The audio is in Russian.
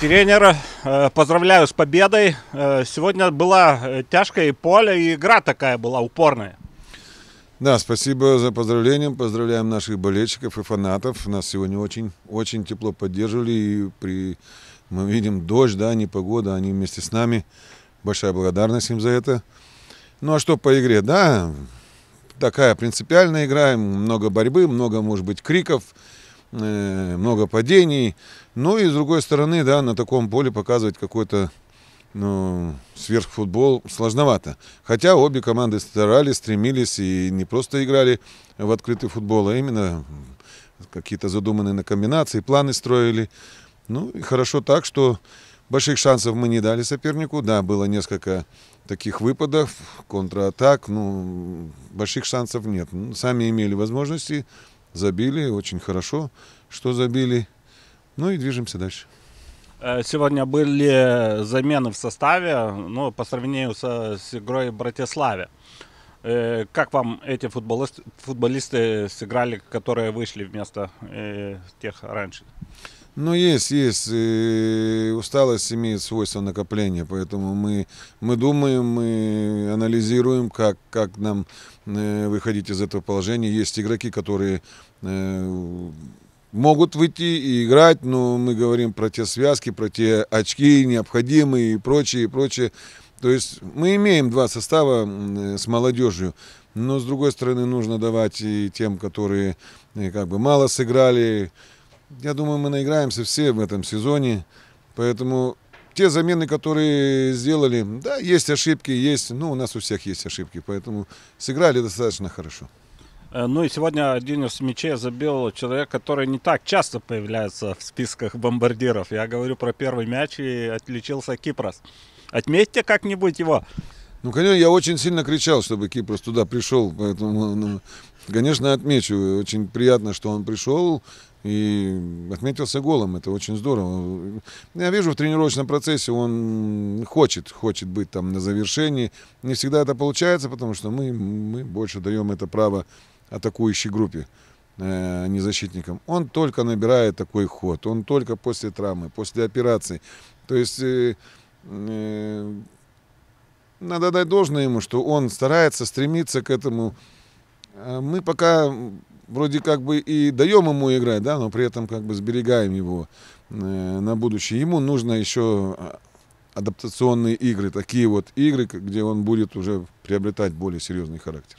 Тренер, э, поздравляю с победой. Э, сегодня была э, тяжкая и поле, и игра такая была упорная. Да, спасибо за поздравления. Поздравляем наших болельщиков и фанатов. Нас сегодня очень, очень тепло поддерживали. И при... мы видим дождь, да, не погода, они вместе с нами. Большая благодарность им за это. Ну а что по игре? Да, такая принципиальная игра, много борьбы, много, может быть, криков. Э, много падений. Ну и с другой стороны, да, на таком поле показывать какой-то ну, сверхфутбол сложновато. Хотя обе команды старались, стремились и не просто играли в открытый футбол, а именно какие-то задуманные на комбинации, планы строили. Ну и хорошо так, что больших шансов мы не дали сопернику. Да, было несколько таких выпадов, контратак, ну, больших шансов нет. Сами имели возможности, забили, очень хорошо, что забили. Ну и движемся дальше. Э, сегодня были замены в составе, ну, по сравнению со, с игрой в Братиславе. Э, как вам эти футболисты, футболисты сыграли, которые вышли вместо э, тех раньше? Ну, есть, есть. И э, усталость имеет свойство накопления, поэтому мы, мы думаем, мы анализируем, как, как нам э, выходить из этого положения. Есть игроки, которые э, могут выйти и играть, но мы говорим про те связки, про те очки необходимые и прочее, и прочее. То есть мы имеем два состава с молодежью, но с другой стороны нужно давать и тем, которые как бы мало сыграли, я думаю, мы наиграемся все в этом сезоне. Поэтому те замены, которые сделали, да, есть ошибки, есть, ну, у нас у всех есть ошибки, поэтому сыграли достаточно хорошо. Э, ну и сегодня один из мячей забил человек, который не так часто появляется в списках бомбардиров. Я говорю про первый мяч и отличился Кипрос. Отметьте как-нибудь его. Ну, конечно, я очень сильно кричал, чтобы Кипрс туда пришел, поэтому, ну, конечно, отмечу. Очень приятно, что он пришел и отметился голом. Это очень здорово. Я вижу в тренировочном процессе, он хочет, хочет быть там на завершении. Не всегда это получается, потому что мы, мы больше даем это право атакующей группе э, а не защитникам. Он только набирает такой ход, он только после травмы, после операции. То есть э, э, надо дать должное ему, что он старается, стремится к этому. А мы пока вроде как бы и даем ему играть, да, но при этом как бы сберегаем его э, на будущее. Ему нужно еще а, адаптационные игры, такие вот игры, где он будет уже приобретать более серьезный характер.